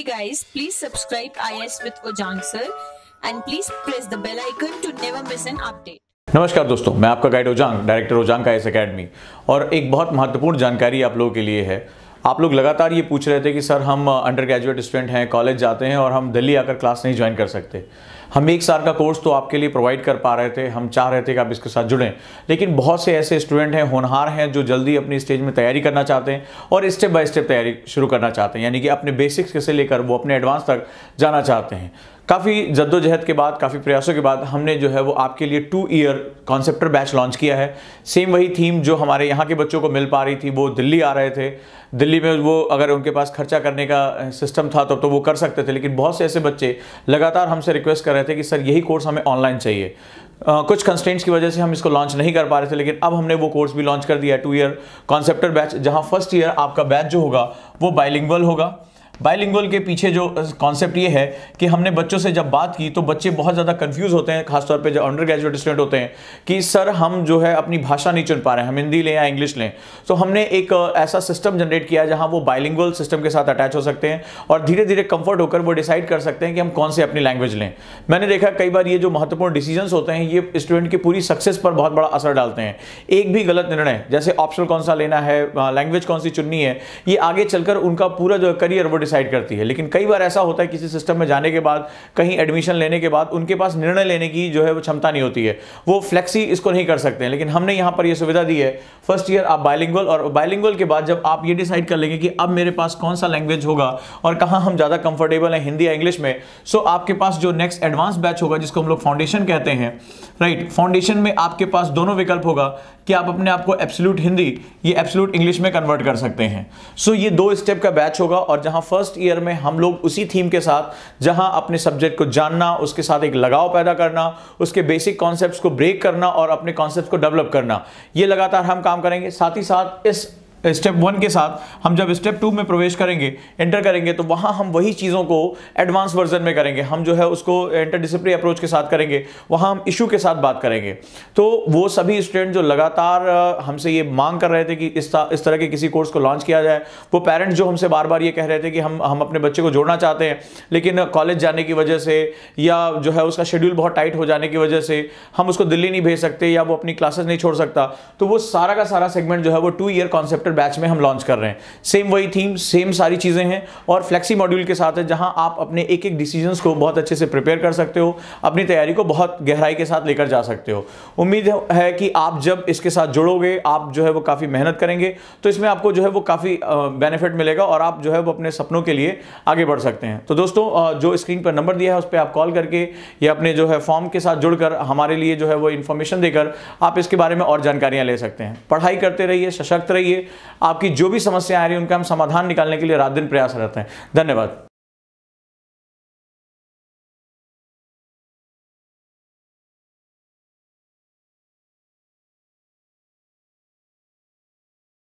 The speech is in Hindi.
Hey guys, please subscribe IS with Ojang sir and please press the bell icon to never miss an update. नमस्कार दोस्तों मैं आपका गाइड ओजांग डायरेक्टर ओजांग का एस अकेडमी और एक बहुत महत्वपूर्ण जानकारी आप लोगों के लिए है आप लोग लगातार ये पूछ रहे थे कि सर हम अंडर ग्रेजुएट स्टूडेंट हैं कॉलेज जाते हैं और हम दिल्ली आकर क्लास नहीं ज्वाइन कर सकते हम एक साल का कोर्स तो आपके लिए प्रोवाइड कर पा रहे थे हम चाह रहे थे कि आप इसके साथ जुड़ें लेकिन बहुत से ऐसे स्टूडेंट हैं होनहार हैं जो जल्दी अपनी स्टेज में तैयारी करना चाहते हैं और स्टेप बाय स्टेप तैयारी शुरू करना चाहते हैं यानी कि अपने बेसिक्स से लेकर वो अपने एडवांस तक जाना चाहते हैं काफ़ी जद्दोजहद के बाद काफ़ी प्रयासों के बाद हमने जो है वो आपके लिए two year conceptor batch launch किया है सेम वही थीम जो हमारे यहाँ के बच्चों को मिल पा रही थी वो दिल्ली आ रहे थे दिल्ली में वो अगर उनके पास खर्चा करने का सिस्टम था तो, तो वो कर सकते थे लेकिन बहुत से ऐसे बच्चे लगातार हमसे रिक्वेस्ट कर रहे थे कि सर यही कोर्स हमें ऑनलाइन चाहिए आ, कुछ कंस्टेंट्स की वजह से हम इसको लॉन्च नहीं कर पा रहे थे लेकिन अब हमने वो कोर्स भी लॉन्च कर दिया टू ईयर कॉन्सेप्टर बैच जहाँ फर्स्ट ईयर आपका बैच जो होगा वो बाइलिंगल होगा बायलिंगुअल के पीछे जो कॉन्सेप्ट ये है कि हमने बच्चों से जब बात की तो बच्चे बहुत ज़्यादा कंफ्यूज होते हैं खासतौर पर जब अंडर ग्रेजुएट स्टूडेंट होते हैं कि सर हम जो है अपनी भाषा नहीं चुन पा रहे हैं हम हिंदी लें या इंग्लिश लें तो हमने एक ऐसा सिस्टम जनरेट किया जहाँ वो बायलिंगुअल सिस्टम के साथ अटैच हो सकते हैं और धीरे धीरे कंफर्ट होकर वो डिसाइड कर सकते हैं कि हम कौन से अपनी लैंग्वेज लें मैंने देखा कई बार ये जो महत्वपूर्ण डिसीजन होते हैं ये स्टूडेंट की पूरी सक्सेस पर बहुत बड़ा असर डालते हैं एक भी गलत निर्णय जैसे ऑप्शन कौन सा लेना है लैंग्वेज कौन सी चुननी है ये आगे चलकर उनका पूरा जो करियर वो डिसाइड करती है लेकिन कई बार ऐसा होता है किसी सिस्टम में जाने के बाद कहीं एडमिशन लेने के बाद उनके पास निर्णय लेने की जो है वो क्षमता नहीं होती है वो फ्लेक्सी इसको नहीं कर सकते हैं लेकिन हमने यहाँ पर यह सुविधा दी है फर्स्ट ईयर आप बायलिंगल और बायलिंगल के बाद जब आप ये डिसाइड कर लेंगे कि अब मेरे पास कौन सा लैंग्वेज होगा और कहाँ हम ज़्यादा कंफर्टेबल हैं हिंदी या इंग्लिश में सो आपके पास जो नेक्स्ट एडवांस बैच होगा जिसको हम लोग फाउंडेशन कहते हैं राइट right, फाउंडेशन में आपके पास दोनों विकल्प होगा कि आप अपने आप को एब्सोल्यूट हिंदी ये एब्सोल्यूट इंग्लिश में कन्वर्ट कर सकते हैं सो so ये दो स्टेप का बैच होगा और जहां फर्स्ट ईयर में हम लोग उसी थीम के साथ जहां अपने सब्जेक्ट को जानना उसके साथ एक लगाव पैदा करना उसके बेसिक कॉन्सेप्ट को ब्रेक करना और अपने कॉन्सेप्ट को डेवलप करना ये लगातार हम काम करेंगे साथ ही साथ इस स्टेप वन के साथ हम जब स्टेप टू में प्रवेश करेंगे एंटर करेंगे तो वहाँ हम वही चीज़ों को एडवांस वर्जन में करेंगे हम जो है उसको डिसिप्लिन अप्रोच के साथ करेंगे वहाँ हम इशू के साथ बात करेंगे तो वो सभी स्टूडेंट जो लगातार हमसे ये मांग कर रहे थे कि इस इस तरह के किसी कोर्स को लॉन्च किया जाए वो पेरेंट्स जो हमसे बार बार ये कह रहे थे कि हम हम अपने बच्चे को जोड़ना चाहते हैं लेकिन कॉलेज जाने की वजह से या जो है उसका शेड्यूल बहुत टाइट हो जाने की वजह से हम उसको दिल्ली नहीं भेज सकते या वो अपनी क्लासेस नहीं छोड़ सकता तो वो सारा का सारा सेगमेंट जो है वो two year concept after batch में हम लॉन्च कर रहे हैं सेम वही थीम सेम सारी चीज़ें हैं और फ्लेक्सी मॉड्यूल के साथ है जहां आप अपने एक एक डिसीजंस को बहुत अच्छे से प्रिपेयर कर सकते हो अपनी तैयारी को बहुत गहराई के साथ लेकर जा सकते हो उम्मीद है कि आप जब इसके साथ जुड़ोगे आप जो है वो काफ़ी मेहनत करेंगे तो इसमें आपको जो है वो काफ़ी बेनिफिट मिलेगा और आप जो है वो अपने सपनों के लिए आगे बढ़ सकते हैं तो दोस्तों जो स्क्रीन पर नंबर दिया है उस पर आप कॉल करके या अपने जो है फॉर्म के साथ जुड़कर हमारे लिए जो है वो इन्फॉर्मेशन देकर आप इसके बारे में और जानकारियां ले सकते हैं पढ़ाई करते रहिए सशक्त रहिए आपकी जो भी समस्या आ रही है उनका हम समाधान निकालने के लिए रात दिन प्रयास रहते हैं धन्यवाद